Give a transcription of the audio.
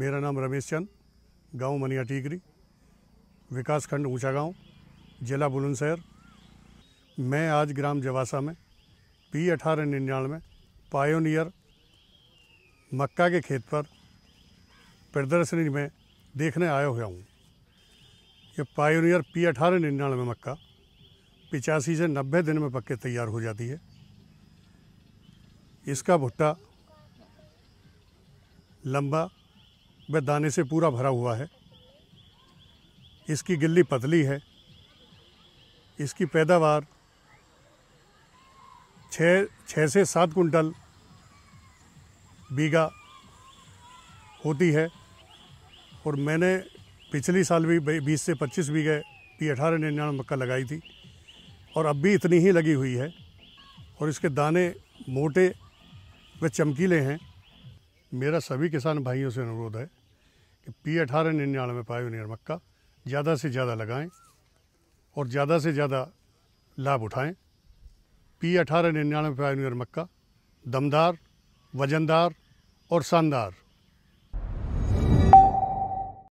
मेरा नाम रमेश चंद गांव मनिया टीकरी विकासखंड ऊँचा गाँव जिला बुलंदशहर मैं आज ग्राम जवासा में पी अठारह निन्यानवे पायोनियर मक्का के खेत पर प्रदर्शनी में देखने आया हुआ हूँ ये पायोनियर पी अठारह निन्यानवे मक्का पिचासी से नब्बे दिन में पक्के तैयार हो जाती है इसका भुट्टा लंबा वह दाने से पूरा भरा हुआ है इसकी गिल्ली पतली है इसकी पैदावार छः छः से सात कुंटल बीघा होती है और मैंने पिछली साल भी बीस से पच्चीस बीघे पी अठारह निन्यानवे मक्का लगाई थी और अब भी इतनी ही लगी हुई है और इसके दाने मोटे व चमकीले हैं मेरा सभी किसान भाइयों से अनुरोध है कि पी अठारह निन्यानवे नियर मक्का ज़्यादा से ज़्यादा लगाएं और ज़्यादा से ज़्यादा लाभ उठाएं पी अठारह निन्यानवे नियर मक्का दमदार वजनदार और शानदार